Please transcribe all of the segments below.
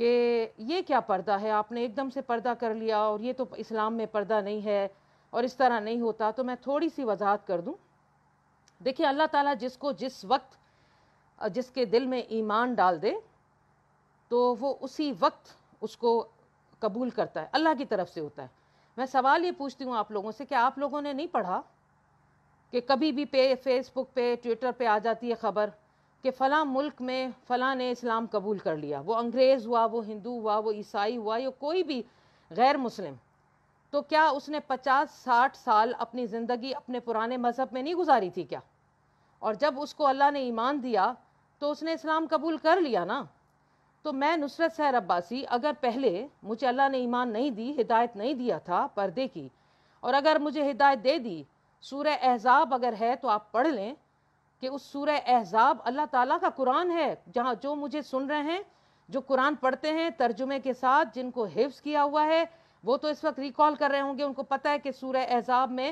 कि ये क्या पर्दा है आपने एकदम से पर्दा कर लिया और ये तो इस्लाम में पर्दा नहीं है और इस तरह नहीं होता तो मैं थोड़ी सी वजाहत कर दूँ देखिए अल्लाह ताला जिसको जिस वक्त जिसके दिल में ईमान डाल दे तो वो उसी वक्त उसको कबूल करता है अल्लाह की तरफ से होता है मैं सवाल ये पूछती हूँ आप लोगों से कि आप लोगों ने नहीं पढ़ा कि कभी भी पे फेसबुक पे ट्विटर पे आ जाती है ख़बर कि फ़लाँ मुल्क में फ़लाँ ने इस्लाम कबूल कर लिया वो अंग्रेज़ हुआ वो हिंदू हुआ वो ईसाई हुआ या कोई भी गैर मुस्लिम तो क्या उसने पचास साठ साल अपनी ज़िंदगी अपने पुराने मज़हब में नहीं गुजारी थी क्या और जब उसको अल्लाह ने ईमान दिया तो उसने इस्लाम कबूल कर लिया ना तो मैं नुसरत सहर अब्बासी अगर पहले मुझे अल्लाह ने ईमान नहीं दी हिदायत नहीं दिया था पर्दे की और अगर मुझे हिदायत दे दी सूर एहजाब अगर है तो आप पढ़ लें कि उस सूर एहजाब अल्लाह ताला का कुरान है जहाँ जो मुझे सुन रहे हैं जो कुरान पढ़ते हैं तर्जुमे के साथ जिनको हिफ्स किया हुआ है वो तो इस वक्त रिकॉल कर रहे होंगे उनको पता है कि सूर एहजाब में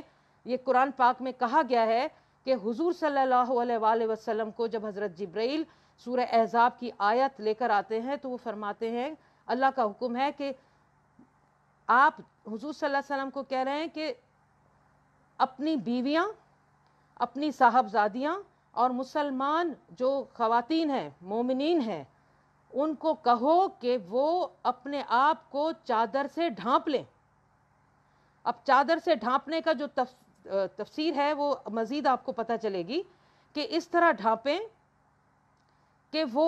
ये कुरान पाक में कहा गया है कि हुजूर सल्लल्लाहु अलैहि वसल्लम को जब हज़रत जब्रैल सूर एहजाब की आयत लेकर आते हैं तो वो फरमाते हैं अल्लाह का हुक्म है कि आप हुजूर सल्लल्लाहु अलैहि वसल्लम को कह रहे हैं कि अपनी बीवियां अपनी साहबजादियां और मुसलमान जो ख़वातीन हैं मोमिन हैं उनको कहो कि वो अपने आप को चादर से ढांप लें अब चादर से ढांपने का जो तफ, तफसीर है वो मज़ीद आपको पता चलेगी कि इस तरह ढांपें कि वो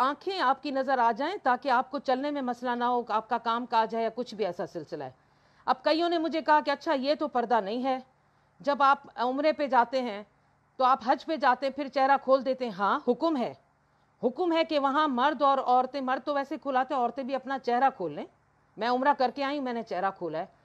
आंखें आपकी नज़र आ जाएं ताकि आपको चलने में मसला ना हो आपका काम काज है या कुछ भी ऐसा सिलसिला है अब कईयों ने मुझे कहा कि अच्छा ये तो पर्दा नहीं है जब आप उम्र पे जाते हैं तो आप हज पे जाते हैं फिर चेहरा खोल देते हैं हाँ हुक्म है हुक्म है कि वहाँ मर्द और औरतें मर्द तो वैसे खुलाते औरतें भी अपना चेहरा खोल लें मैं उम्र करके आई मैंने चेहरा खोला है